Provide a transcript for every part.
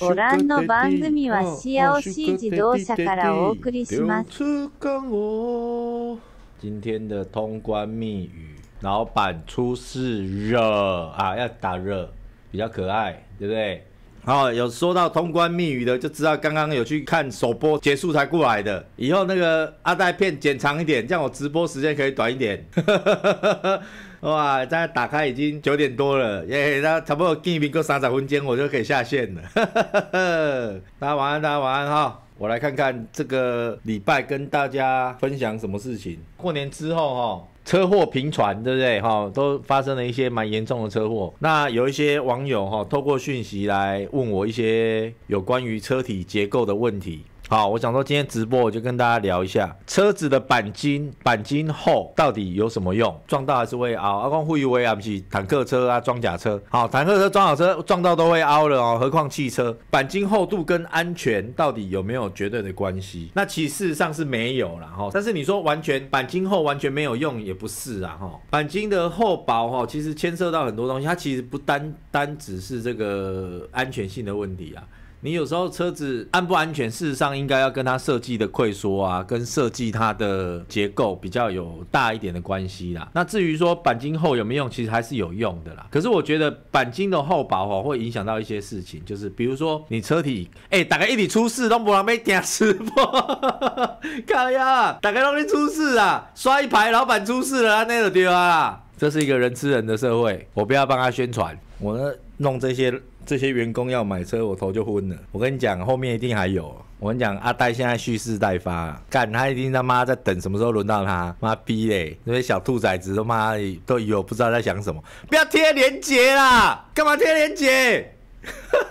ご覧の番組は COC 自動車からお送りします。今天的通关密语，老板出事热啊，要打热，比较可爱，对不对？好，有说到通关密语的，就知道刚刚有去看首播结束才过来的。以后那个阿呆片剪长一点，这样我直播时间可以短一点。哇！再打开已经九点多了，耶！那差不多进行够三十分钟，我就可以下线了。大家晚安，大家晚安哈！我来看看这个礼拜跟大家分享什么事情。过年之后哈，车祸频传，对不对？哈，都发生了一些蛮严重的车祸。那有一些网友哈，透过讯息来问我一些有关于车体结构的问题。好，我想说今天直播我就跟大家聊一下车子的钣金，钣金厚到底有什么用？撞到还是会凹？阿光呼吁我，对不起，坦克车啊，装甲车，好，坦克车、装甲车撞到都会凹了哦，何况汽车？钣金厚度跟安全到底有没有绝对的关系？那其实事实上是没有了哈，但是你说完全钣金厚完全没有用也不是啊哈，钣金的厚薄哈，其实牵涉到很多东西，它其实不单单只是这个安全性的问题啊。你有时候车子安不安全，事实上应该要跟它设计的溃缩啊，跟设计它的结构比较有大一点的关系啦。那至于说钣金厚有没有用，其实还是有用的啦。可是我觉得钣金的厚薄哦，会影响到一些事情，就是比如说你车体，哎，大概一体出事都不要被点死破，看 呀，大概拢在出事啊，摔一排老板出事了，那尼就对啊。这是一个人吃人的社会，我不要帮他宣传，我弄这些。这些员工要买车，我头就昏了。我跟你讲，后面一定还有。我跟你讲，阿呆现在蓄势待发，干他一定他妈在等什么时候轮到他。妈逼嘞！那些小兔崽子他妈都以为我不知道在想什么。不要贴连接啦，干嘛贴链接？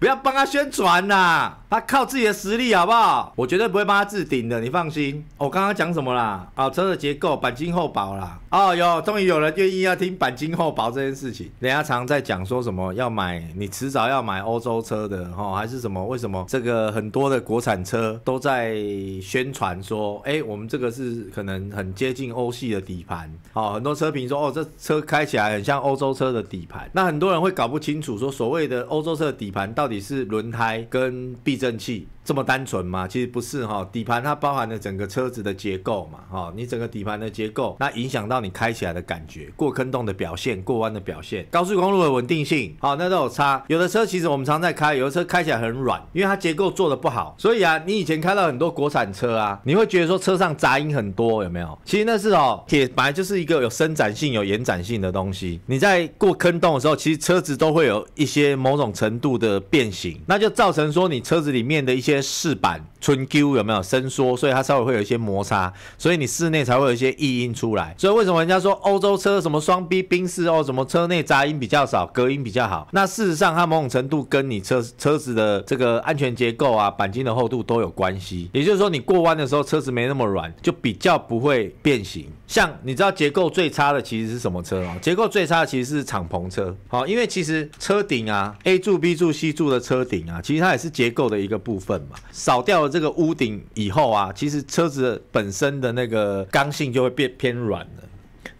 不要帮他宣传呐，他靠自己的实力，好不好？我绝对不会帮他置顶的，你放心。我刚刚讲什么啦？哦，车的结构，钣金厚薄啦。哦哟，终于有人愿意要听钣金厚薄这件事情。人家常在讲说什么要买，你迟早要买欧洲车的哈，还是什么？为什么这个很多的国产车都在宣传说，哎，我们这个是可能很接近欧系的底盘。哦，很多车评说，哦，这车开起来很像欧洲车的底盘。那很多人会搞不清楚，说所谓的欧洲车的底盘到。到底是轮胎跟避震器？这么单纯吗？其实不是哈，底盘它包含了整个车子的结构嘛，哈，你整个底盘的结构，那影响到你开起来的感觉，过坑洞的表现，过弯的表现，高速公路的稳定性，好，那都有差。有的车其实我们常在开，有的车开起来很软，因为它结构做的不好。所以啊，你以前开到很多国产车啊，你会觉得说车上杂音很多，有没有？其实那是哦，铁本来就是一个有伸展性、有延展性的东西。你在过坑洞的时候，其实车子都会有一些某种程度的变形，那就造成说你车子里面的一些。饰板春 Q 有没有伸缩，所以它稍微会有一些摩擦，所以你室内才会有一些异音出来。所以为什么人家说欧洲车什么双 B 冰室哦，什么车内杂音比较少，隔音比较好？那事实上它某种程度跟你车车子的这个安全结构啊，钣金的厚度都有关系。也就是说你过弯的时候车子没那么软，就比较不会变形。像你知道结构最差的其实是什么车啊？结构最差的其实是敞篷车。好，因为其实车顶啊，A 柱、B 柱、C 柱的车顶啊，其实它也是结构的一个部分。扫掉了这个屋顶以后啊，其实车子本身的那个刚性就会变偏软了。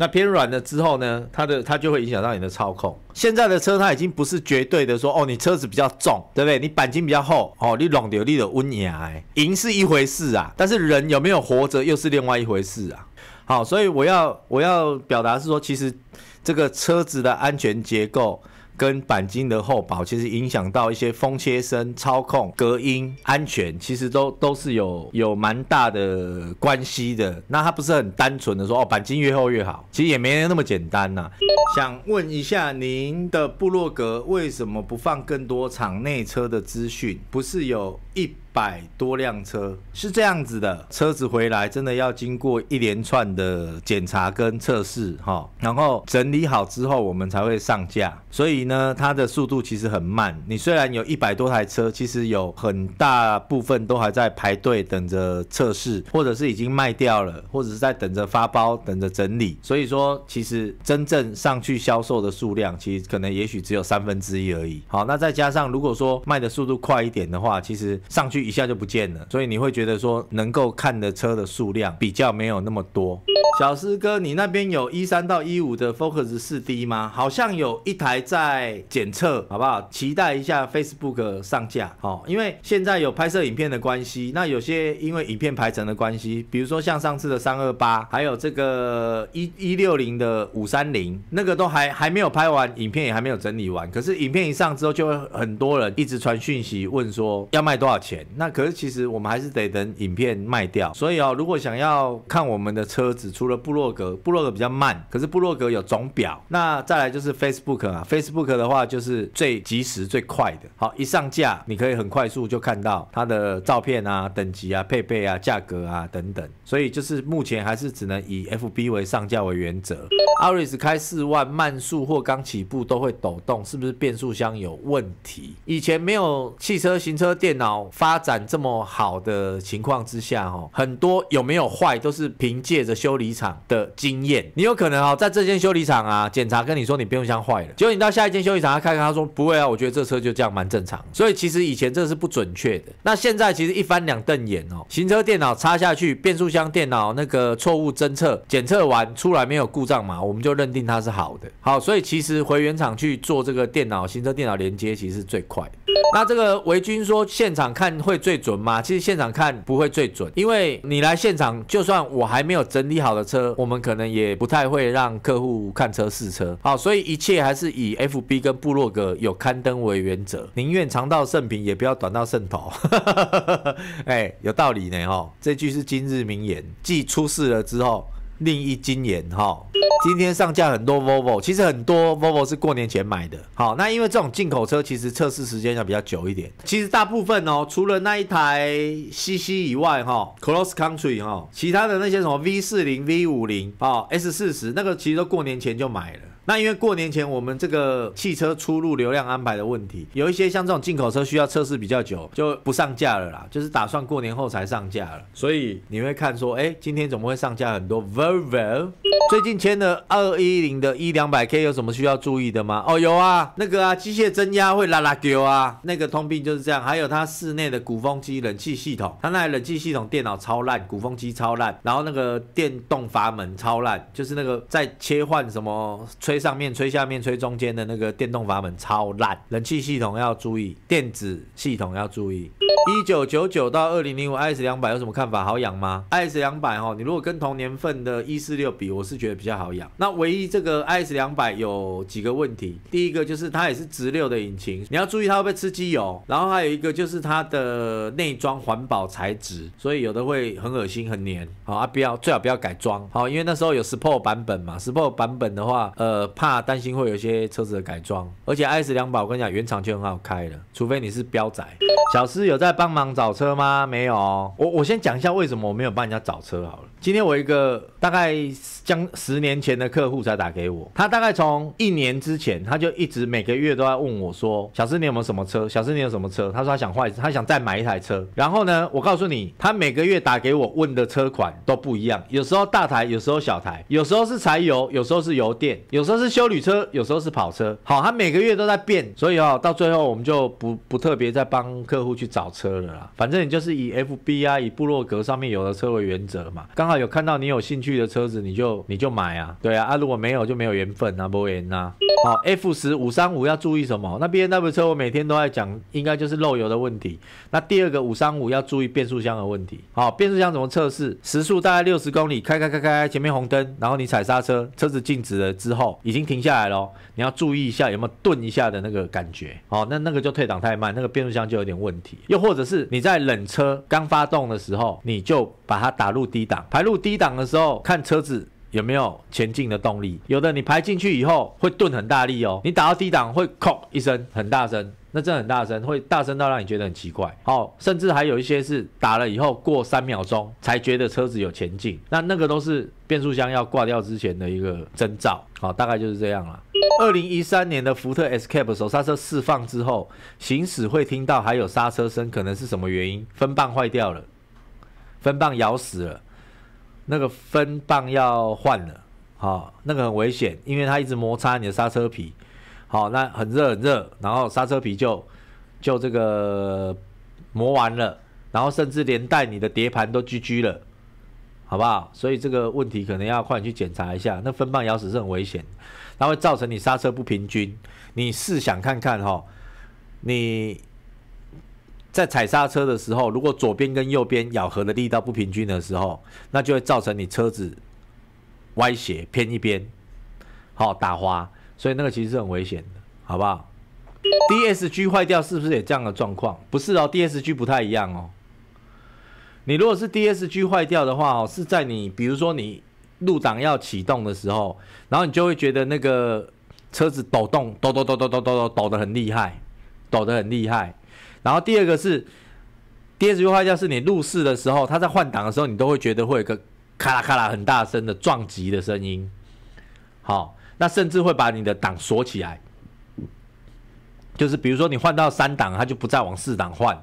那偏软了之后呢，它的它就会影响到你的操控。现在的车它已经不是绝对的说哦，你车子比较重，对不对？你钣金比较厚哦，你软底有的温牙哎，赢是一回事啊，但是人有没有活着又是另外一回事啊。好，所以我要我要表达是说，其实这个车子的安全结构。跟钣金的厚薄，其实影响到一些风切声、操控、隔音、安全，其实都都是有有蛮大的关系的。那它不是很单纯的说哦，钣金越厚越好，其实也没那么简单呐。想问一下，您的部落格为什么不放更多场内车的资讯？不是有一？百多辆车是这样子的，车子回来真的要经过一连串的检查跟测试哈，然后整理好之后我们才会上架，所以呢，它的速度其实很慢。你虽然有一百多台车，其实有很大部分都还在排队等着测试，或者是已经卖掉了，或者是在等着发包、等着整理。所以说，其实真正上去销售的数量，其实可能也许只有三分之一而已。好，那再加上如果说卖的速度快一点的话，其实上去。一下就不见了，所以你会觉得说能够看的车的数量比较没有那么多。小师哥，你那边有一三到一五的 Focus 四 D 吗？好像有一台在检测，好不好？期待一下 Facebook 上架，好，因为现在有拍摄影片的关系，那有些因为影片排程的关系，比如说像上次的三二八，还有这个一一六零的五三零，那个都还还没有拍完，影片也还没有整理完，可是影片一上之后，就会很多人一直传讯息问说要卖多少钱。那可是，其实我们还是得等影片卖掉。所以哦，如果想要看我们的车子，除了布洛格，布洛格比较慢，可是布洛格有总表。那再来就是 Facebook 啊，Facebook 的话就是最及时、最快的。好，一上架，你可以很快速就看到它的照片啊、等级啊、配备啊、价格啊等等。所以就是目前还是只能以 FB 为上架为原则。阿瑞斯开四万慢速或刚起步都会抖动，是不是变速箱有问题？以前没有汽车行车电脑发。发展这么好的情况之下，哦，很多有没有坏都是凭借着修理厂的经验。你有可能啊，在这间修理厂啊，检查跟你说你变速箱坏了，结果你到下一间修理厂看看，他说不会啊，我觉得这车就这样蛮正常。所以其实以前这是不准确的。那现在其实一翻两瞪眼哦，行车电脑插下去，变速箱电脑那个错误侦测检测完出来没有故障码，我们就认定它是好的。好，所以其实回原厂去做这个电脑行车电脑连接，其实是最快。那这个维军说现场看。会最准吗？其实现场看不会最准，因为你来现场，就算我还没有整理好的车，我们可能也不太会让客户看车试车。好，所以一切还是以 FB 跟部落格有刊登为原则，宁愿长到盛平，也不要短到盛头。哎，有道理呢，哈，这句是今日名言。既出事了之后。另一金言哈，今天上架很多 Volvo，其实很多 Volvo 是过年前买的。好，那因为这种进口车其实测试时间要比较久一点。其实大部分哦，除了那一台 CC 以外哈，Cross Country 哈，其他的那些什么 V40、V50 哦 S40 那个其实都过年前就买了。那因为过年前我们这个汽车出入流量安排的问题，有一些像这种进口车需要测试比较久，就不上架了啦，就是打算过年后才上架了。所以你会看说，哎，今天怎么会上架很多 Volvo？最近签了二一零的一两百 K，有什么需要注意的吗？哦，有啊，那个啊，机械增压会拉拉丢啊，那个通病就是这样。还有它室内的鼓风机冷气系统，它那冷气系统电脑超烂，鼓风机超烂，然后那个电动阀门超烂，就是那个在切换什么吹。上面吹，下面吹，中间的那个电动阀门超烂，冷气系统要注意，电子系统要注意。一九九九到二零零五 S 两百有什么看法？好养吗？S 两百哈，你如果跟同年份的一四六比，我是觉得比较好养。那唯一这个 S 两百有几个问题，第一个就是它也是直六的引擎，你要注意它会不会吃机油。然后还有一个就是它的内装环保材质，所以有的会很恶心、很黏。好，啊，不要最好不要改装。好，因为那时候有 Sport 版本嘛，Sport 版本的话，呃。怕担心会有一些车子的改装，而且 S 两百我跟你讲，原厂就很好开了，除非你是标仔。小师有在帮忙找车吗？没有我我先讲一下为什么我没有帮人家找车好了。今天我一个大概将十年前的客户才打给我，他大概从一年之前，他就一直每个月都在问我说：“小师你有没有什么车？小师你有什么车？”他说他想换，他想再买一台车。然后呢，我告诉你，他每个月打给我问的车款都不一样，有时候大台，有时候小台，有时候是柴油，有时候是油电，有时候是修理车，有时候是跑车。好，他每个月都在变，所以哦，到最后我们就不不特别再帮客户去找车了啦。反正你就是以 FB 啊，以布洛格上面有的车为原则嘛。刚刚好有看到你有兴趣的车子，你就你就买啊，对啊，啊如果没有就没有缘分啊，不缘啊。好，F 十五三五要注意什么？那 B N W 车我每天都在讲，应该就是漏油的问题。那第二个五三五要注意变速箱的问题。好，变速箱怎么测试？时速大概六十公里，开开开开开，前面红灯，然后你踩刹车，车子静止了之后已经停下来了，你要注意一下有没有顿一下的那个感觉。好，那那个就退档太慢，那个变速箱就有点问题。又或者是你在冷车刚发动的时候，你就把它打入低档。排入低档的时候，看车子有没有前进的动力。有的你排进去以后会顿很大力哦，你打到低档会“哐”一声很大声，那真很大声，会大声到让你觉得很奇怪。好，甚至还有一些是打了以后过三秒钟才觉得车子有前进，那那个都是变速箱要挂掉之前的一个征兆。好，大概就是这样了。二零一三年的福特 e Scape 手刹车释放之后行驶会听到还有刹车声，可能是什么原因？分泵坏掉了，分泵咬死了。那个分棒要换了，好，那个很危险，因为它一直摩擦你的刹车皮，好，那很热很热，然后刹车皮就就这个磨完了，然后甚至连带你的碟盘都居居了，好不好？所以这个问题可能要快去检查一下，那分棒咬死是很危险，它会造成你刹车不平均，你试想看看哈，你。在踩刹车的时候，如果左边跟右边咬合的力道不平均的时候，那就会造成你车子歪斜偏一边，好打滑，所以那个其实是很危险的，好不好？D S G 坏掉是不是也这样的状况？不是哦，D S G 不太一样哦。你如果是 D S G 坏掉的话哦，是在你比如说你入档要启动的时候，然后你就会觉得那个车子抖动，抖抖抖抖抖抖抖抖的很厉害，抖的很厉害。然后第二个是 D S G 坏掉，是你入室的时候，它在换挡的时候，你都会觉得会有个咔啦咔啦很大声的撞击的声音。好，那甚至会把你的档锁起来，就是比如说你换到三档，它就不再往四档换，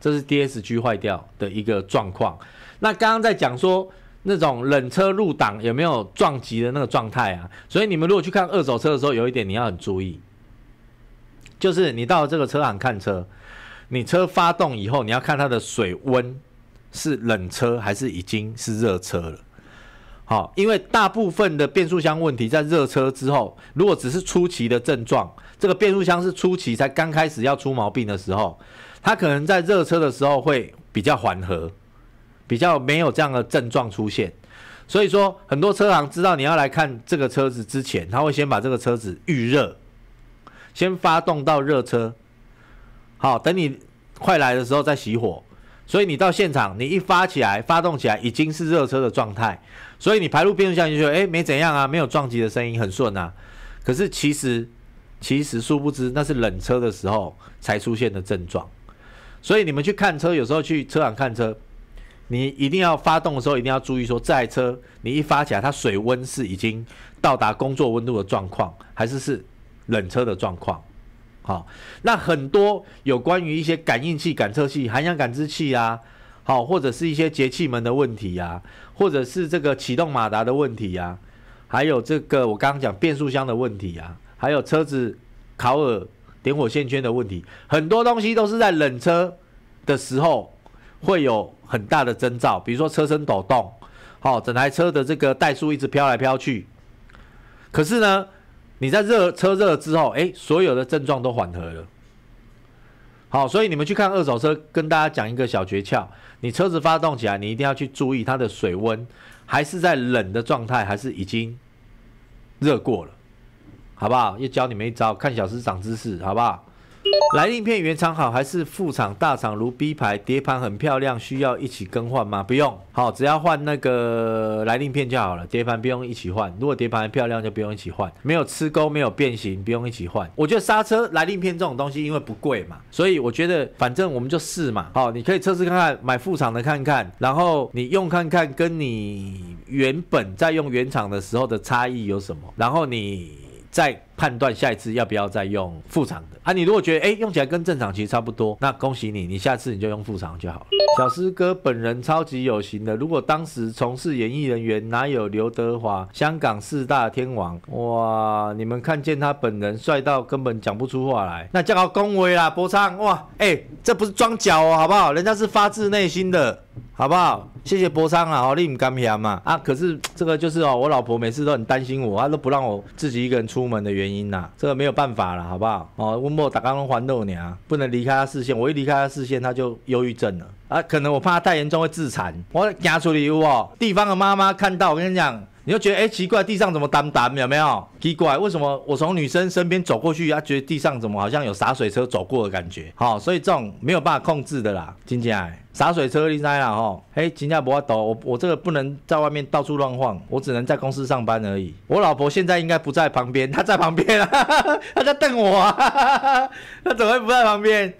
这是 D S G 坏掉的一个状况。那刚刚在讲说那种冷车入档有没有撞击的那个状态啊？所以你们如果去看二手车的时候，有一点你要很注意，就是你到这个车行看车。你车发动以后，你要看它的水温是冷车还是已经是热车了。好，因为大部分的变速箱问题在热车之后，如果只是初期的症状，这个变速箱是初期才刚开始要出毛病的时候，它可能在热车的时候会比较缓和，比较没有这样的症状出现。所以说，很多车行知道你要来看这个车子之前，他会先把这个车子预热，先发动到热车。好，等你快来的时候再熄火，所以你到现场，你一发起来，发动起来已经是热车的状态，所以你排入变速箱就说，哎没怎样啊，没有撞击的声音，很顺啊。可是其实其实殊不知那是冷车的时候才出现的症状，所以你们去看车，有时候去车厂看车，你一定要发动的时候一定要注意说，这台车你一发起来，它水温是已经到达工作温度的状况，还是是冷车的状况？好，那很多有关于一些感应器、感测器、含氧感知器啊，好，或者是一些节气门的问题啊，或者是这个启动马达的问题啊，还有这个我刚刚讲变速箱的问题啊，还有车子烤耳点火线圈的问题，很多东西都是在冷车的时候会有很大的征兆，比如说车身抖动，好，整台车的这个怠速一直飘来飘去，可是呢？你在热车热之后，哎，所有的症状都缓和了。好，所以你们去看二手车，跟大家讲一个小诀窍：你车子发动起来，你一定要去注意它的水温，还是在冷的状态，还是已经热过了，好不好？又教你们一招，看小知长知识，好不好？来令片原厂好还是副厂大厂如 B 牌碟盘很漂亮，需要一起更换吗？不用，好，只要换那个来令片就好了，碟盘不用一起换。如果碟盘漂亮就不用一起换，没有吃钩，没有变形，不用一起换。我觉得刹车来令片这种东西，因为不贵嘛，所以我觉得反正我们就试嘛，好，你可以测试看看，买副厂的看看，然后你用看看，跟你原本在用原厂的时候的差异有什么，然后你再。判断下一次要不要再用副厂的啊？你如果觉得哎用起来跟正常其实差不多，那恭喜你，你下次你就用副厂就好了。小师哥本人超级有型的，如果当时从事演艺人员，哪有刘德华、香港四大天王哇？你们看见他本人帅到根本讲不出话来，那叫好恭维啦，博昌哇哎，这不是装脚哦，好不好？人家是发自内心的，好不好？谢谢博昌啊，好令甘平嘛啊，可是这个就是哦，我老婆每次都很担心我，她都不让我自己一个人出门的原。原因呐，这个没有办法了，好不好？哦，温默打刚刚还六娘，不能离开他视线。我一离开他视线，他就忧郁症了。啊，可能我怕太严重会自残，我拿出礼物哦。地方的妈妈看到，我跟你讲，你就觉得哎奇怪，地上怎么澹澹，有没有？奇怪，为什么我从女生身边走过去，她觉得地上怎么好像有洒水车走过的感觉？好，所以这种没有办法控制的啦，听见？洒水车你开啦，哦，哎，请假不要抖，我我这个不能在外面到处乱晃，我只能在公司上班而已。我老婆现在应该不在旁边，她在旁边啊，她在瞪我，她怎么会不在旁边？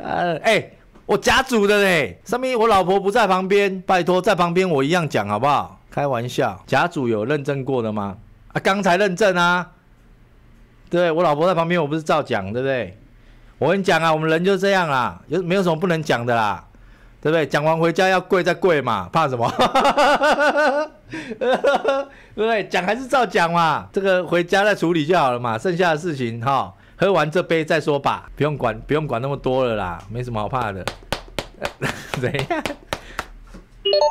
呃，哎。我假主的嘞，上面我老婆不在旁边，拜托在旁边我一样讲好不好？开玩笑，假组有认证过的吗？啊，刚才认证啊，对，我老婆在旁边，我不是照讲，对不对？我跟你讲啊，我们人就这样啦，有没有什么不能讲的啦？对不对？讲完回家要跪再跪嘛，怕什么？对不对？讲还是照讲嘛，这个回家再处理就好了嘛，剩下的事情哈。喝完这杯再说吧，不用管，不用管那么多了啦，没什么好怕的。怎样？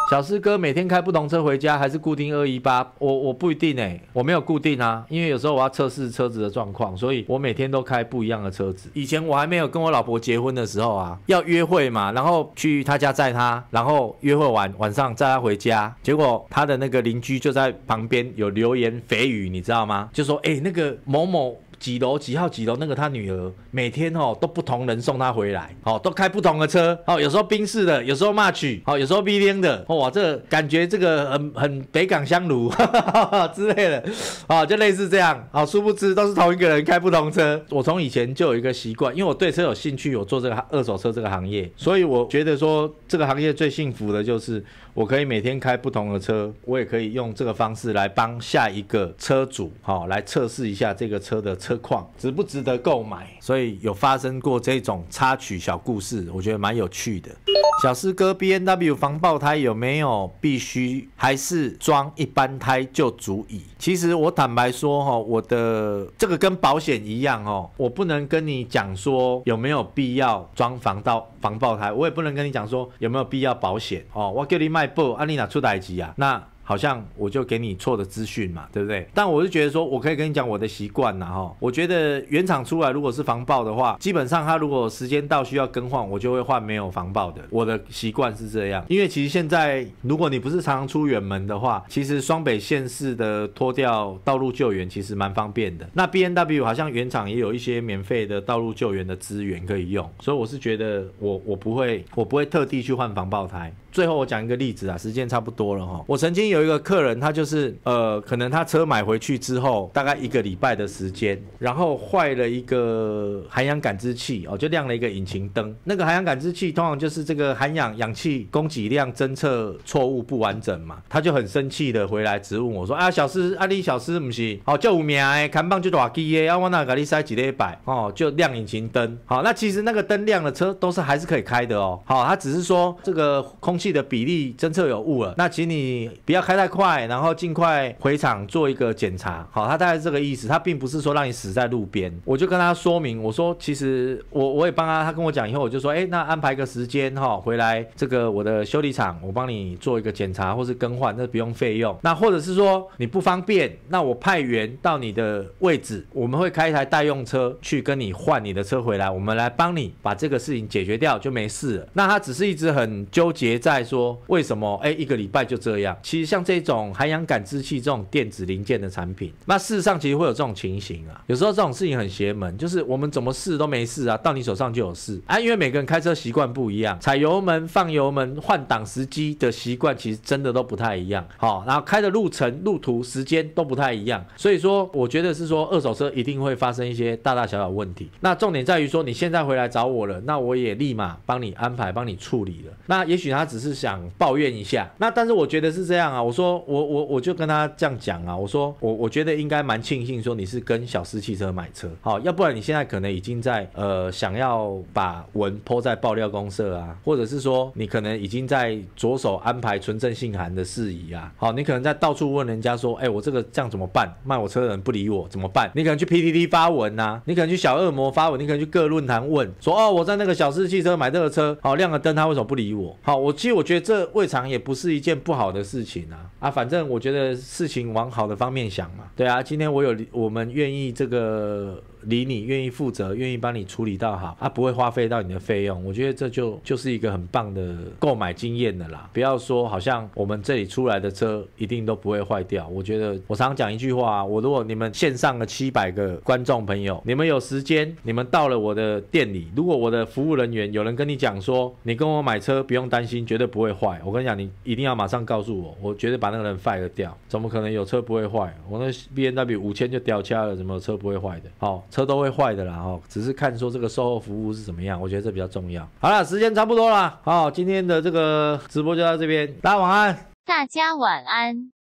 小师哥每天开不同车回家，还是固定二一八？我我不一定哎，我没有固定啊，因为有时候我要测试车子的状况，所以我每天都开不一样的车子。以前我还没有跟我老婆结婚的时候啊，要约会嘛，然后去她家载她，然后约会完晚上载她回家，结果她的那个邻居就在旁边有流言蜚语，你知道吗？就说哎那个某某。几楼几号几楼？那个他女儿每天哦都不同人送他回来，哦都开不同的车，哦有时候宾士的，有时候 March，哦有时候 B B 的，哇，这感觉这个很很北港香炉哈哈哈哈之类的，啊就类似这样，啊殊不知都是同一个人开不同车。我从以前就有一个习惯，因为我对车有兴趣，有做这个二手车这个行业，所以我觉得说这个行业最幸福的就是。我可以每天开不同的车，我也可以用这个方式来帮下一个车主，哦、来测试一下这个车的车况值不值得购买。所以有发生过这种插曲小故事，我觉得蛮有趣的。小师哥，B N W 防爆胎有没有必须？还是装一般胎就足以？其实我坦白说，哈，我的这个跟保险一样，哦，我不能跟你讲说有没有必要装防盗防爆胎，我也不能跟你讲说有没有必要保险，哦，我给你卖。布，安丽娜出台机啊，那好像我就给你错的资讯嘛，对不对？但我是觉得说，我可以跟你讲我的习惯呐哈。我觉得原厂出来如果是防爆的话，基本上它如果时间到需要更换，我就会换没有防爆的。我的习惯是这样，因为其实现在如果你不是常出远门的话，其实双北县市的脱掉道路救援其实蛮方便的。那 B N W 好像原厂也有一些免费的道路救援的资源可以用，所以我是觉得我我不会我不会特地去换防爆胎。最后我讲一个例子啊，时间差不多了哈。我曾经有一个客人，他就是呃，可能他车买回去之后，大概一个礼拜的时间，然后坏了一个涵氧感知器哦，就亮了一个引擎灯。那个涵氧感知器通常就是这个涵氧氧气供给量侦测错误不完整嘛。他就很生气的回来质问我说啊，小司啊，你小师，不是好五名诶，看棒就抓机诶，啊我那给你塞几叻百哦，就亮引擎灯。好，那其实那个灯亮了，车都是还是可以开的哦。好，他只是说这个空。器的比例侦测有误了，那请你不要开太快，然后尽快回厂做一个检查。好，他大概是这个意思，他并不是说让你死在路边。我就跟他说明，我说其实我我也帮他，他跟我讲以后，我就说，哎，那安排个时间哈，回来这个我的修理厂，我帮你做一个检查或是更换，那不用费用。那或者是说你不方便，那我派员到你的位置，我们会开一台代用车去跟你换你的车回来，我们来帮你把这个事情解决掉就没事了。那他只是一直很纠结在。在说为什么哎一个礼拜就这样？其实像这种涵养感知器这种电子零件的产品，那事实上其实会有这种情形啊。有时候这种事情很邪门，就是我们怎么试都没事啊，到你手上就有事啊。因为每个人开车习惯不一样，踩油门、放油门、换挡时机的习惯其实真的都不太一样。好，然后开的路程、路途、时间都不太一样，所以说我觉得是说二手车一定会发生一些大大小小问题。那重点在于说你现在回来找我了，那我也立马帮你安排、帮你处理了。那也许他只。是想抱怨一下，那但是我觉得是这样啊。我说我我我就跟他这样讲啊。我说我我觉得应该蛮庆幸说你是跟小司汽车买车，好，要不然你现在可能已经在呃想要把文泼在爆料公社啊，或者是说你可能已经在着手安排纯正信函的事宜啊。好，你可能在到处问人家说，哎，我这个这样怎么办？卖我车的人不理我怎么办？你可能去 PPT 发文呐，你可能去小恶魔发文，你可能去各论坛问说，哦，我在那个小司汽车买这个车，好亮了灯，他为什么不理我？好，我去。我觉得这未尝也不是一件不好的事情啊！啊，反正我觉得事情往好的方面想嘛。对啊，今天我有我们愿意这个。理你愿意负责，愿意帮你处理到好，他不会花费到你的费用。我觉得这就就是一个很棒的购买经验的啦。不要说好像我们这里出来的车一定都不会坏掉。我觉得我常讲一句话啊，我如果你们线上的七百个观众朋友，你们有时间，你们到了我的店里，如果我的服务人员有人跟你讲说，你跟我买车不用担心，绝对不会坏。我跟你讲，你一定要马上告诉我，我绝对把那个人 fire 掉。怎么可能有车不会坏？我那 B N W 五千就掉漆了，什么车不会坏的？好。车都会坏的啦，哦，只是看说这个售后服务是怎么样，我觉得这比较重要。好了，时间差不多了，哦，今天的这个直播就到这边，大家晚安。大家晚安。